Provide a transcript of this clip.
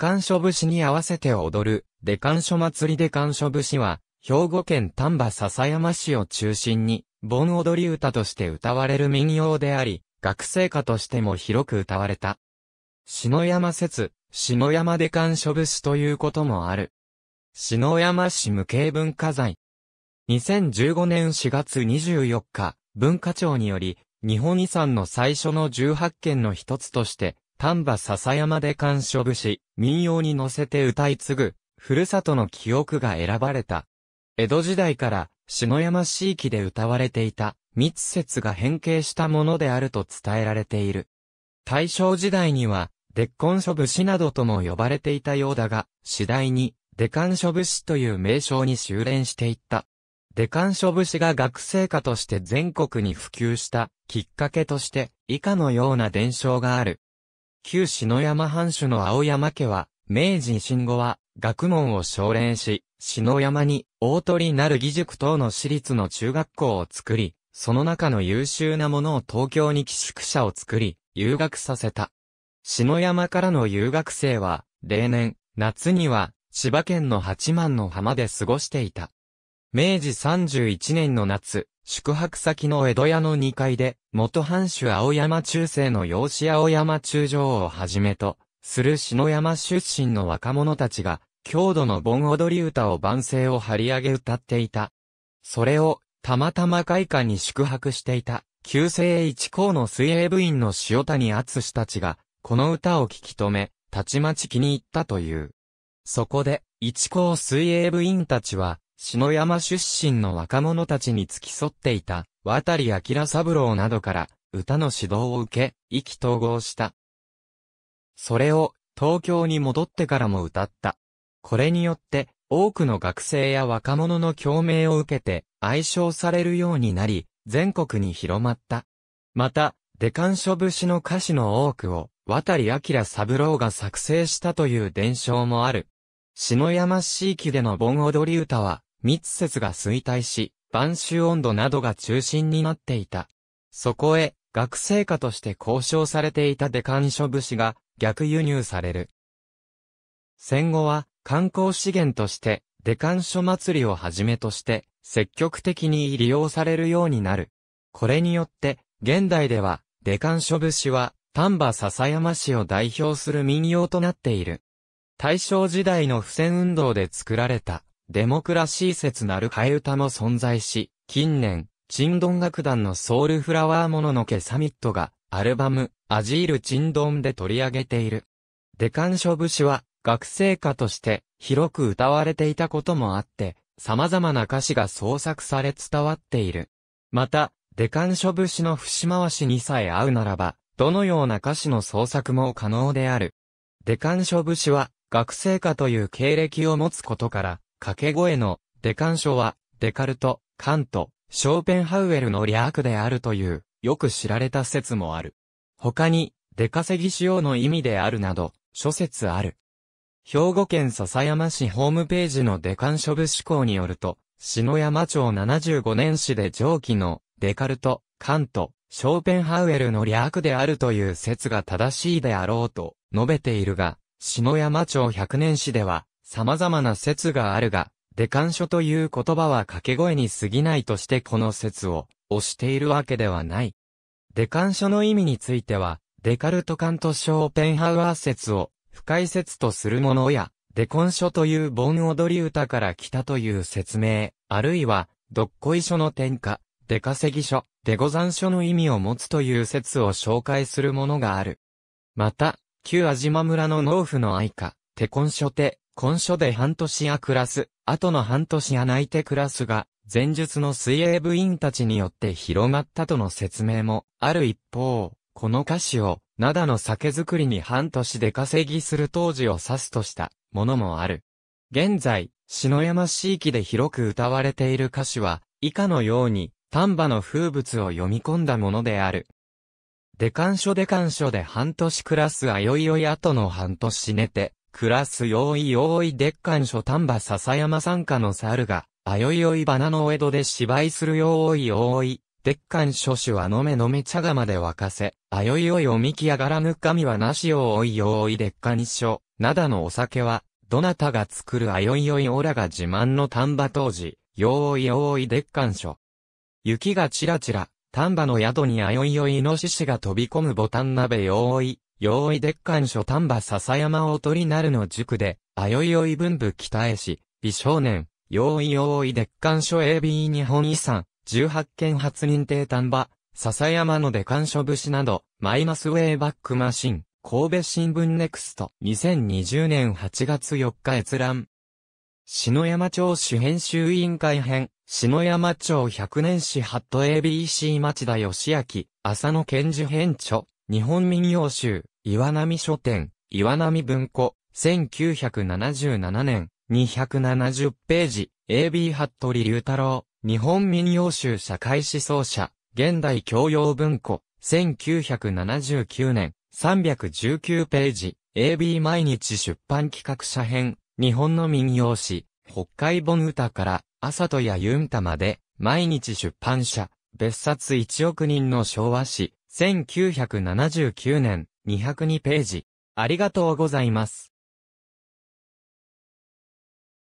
寒暑節に合わせて踊る、出寒書祭り出寒書節は、兵庫県丹波笹山市を中心に、盆踊り歌として歌われる民謡であり、学生歌としても広く歌われた。篠山説、篠山出寒書節ということもある。篠山市無形文化財。2015年4月24日、文化庁により、日本遺産の最初の18件の一つとして、丹波笹山で干渉節、民謡に乗せて歌い継ぐ、ふるさとの記憶が選ばれた。江戸時代から、篠山地域で歌われていた、密接が変形したものであると伝えられている。大正時代には、ん根書節などとも呼ばれていたようだが、次第に、デカン書節という名称に修練していった。デカン書節が学生家として全国に普及したきっかけとして、以下のような伝承がある。旧篠山藩主の青山家は、明治維新後は、学問を奨励し、篠山に、大鳥なる義塾等の私立の中学校を作り、その中の優秀なものを東京に寄宿舎を作り、留学させた。篠山からの留学生は、例年、夏には、千葉県の八幡の浜で過ごしていた。明治31年の夏、宿泊先の江戸屋の2階で、元藩主青山中世の養子青山中将をはじめと、する篠山出身の若者たちが、郷土の盆踊り歌を万世を張り上げ歌っていた。それを、たまたま会館に宿泊していた、旧世一校の水泳部員の塩谷厚氏たちが、この歌を聞き止め、たちまち気に入ったという。そこで、一校水泳部員たちは、篠山出身の若者たちに付き添っていた、渡り明三郎などから、歌の指導を受け、意気投合した。それを、東京に戻ってからも歌った。これによって、多くの学生や若者の共鳴を受けて、愛称されるようになり、全国に広まった。また、デカンショ節の歌詞の多くを、渡り明三郎が作成したという伝承もある。篠山市域での盆踊り歌は、密接が衰退し、晩秋温度などが中心になっていた。そこへ、学生家として交渉されていたデカン諸士が逆輸入される。戦後は観光資源としてデカン諸祭りをはじめとして積極的に利用されるようになる。これによって現代ではデカン諸士は丹波笹山市を代表する民謡となっている。大正時代の付箋運動で作られたデモクラシー説なる替え歌も存在し、近年、チンドン楽団のソウルフラワーもののけサミットが、アルバム、アジールチンドンで取り上げている。デカンショブシは、学生歌として、広く歌われていたこともあって、様々な歌詞が創作され伝わっている。また、デカンショブシの節回しにさえ合うならば、どのような歌詞の創作も可能である。デカンショブシは、学生歌という経歴を持つことから、掛け声の、デカン書は、デカルト、カント、ショーペンハウエルの略であるという、よく知られた説もある。他に、出稼ぎしようの意味であるなど、諸説ある。兵庫県笹山市ホームページのデカン書部志向によると、篠山町75年史で上記の、デカルト、カント、ショーペンハウエルの略であるという説が正しいであろうと述べているが、篠山町100年史では、様々な説があるが、デカン書という言葉は掛け声に過ぎないとしてこの説を推しているわけではない。デカン書の意味については、デカルト・カント・ショーペンハウアー説を不解説とするものや、デコン書という盆踊り歌から来たという説明、あるいは、どっこい書の天下、デカセギ書、デゴザン書の意味を持つという説を紹介するものがある。また、旧アジマ村の農夫の愛家、テコン書手、根書で半年や暮らす、後の半年や泣いて暮らすが、前述の水泳部員たちによって広がったとの説明もある一方、この歌詞を、灘の酒造りに半年で稼ぎする当時を指すとしたものもある。現在、篠山市域で広く歌われている歌詞は、以下のように、丹波の風物を読み込んだものである。デカン書でカン書で半年暮らすあよいよい後の半年寝て、暮らす用意用意月刊書丹波笹山参加の猿が、あよいよい花のお江戸で芝居する用意用意。鉄管書種はのめのめ茶釜で沸かせ、あよいよいおみきやがらぬ神はなしよーいよーいでっかに書、灘なのお酒は、どなたが作るあよいよいオラが自慢の丹波当時、よーいよーいでっかん書。雪がちらちら、丹波の宿にあよいよいのししが飛び込むボタン鍋よーい、用意月間書丹波笹山をとりなるの塾で、あよいおい文部北へし、美少年、用意用意月間書 AB 日本遺産、18件発認定丹波、笹山の出刊書士など、マイナスウェイバックマシン、神戸新聞ネクスト、2020年8月4日閲覧。篠山町市編集委員会編、篠山町百年史ハット ABC 町田義明、浅野賢治編著、日本民謡集、岩波書店、岩波文庫、1977年、270ページ、AB 服部龍太郎、日本民謡集社会思想者、現代教養文庫、1979年、319ページ、AB 毎日出版企画者編、日本の民謡誌、北海本歌から、朝とやユンタまで、毎日出版社、別冊1億人の昭和史、1979年、202ページ。ありがとうございます。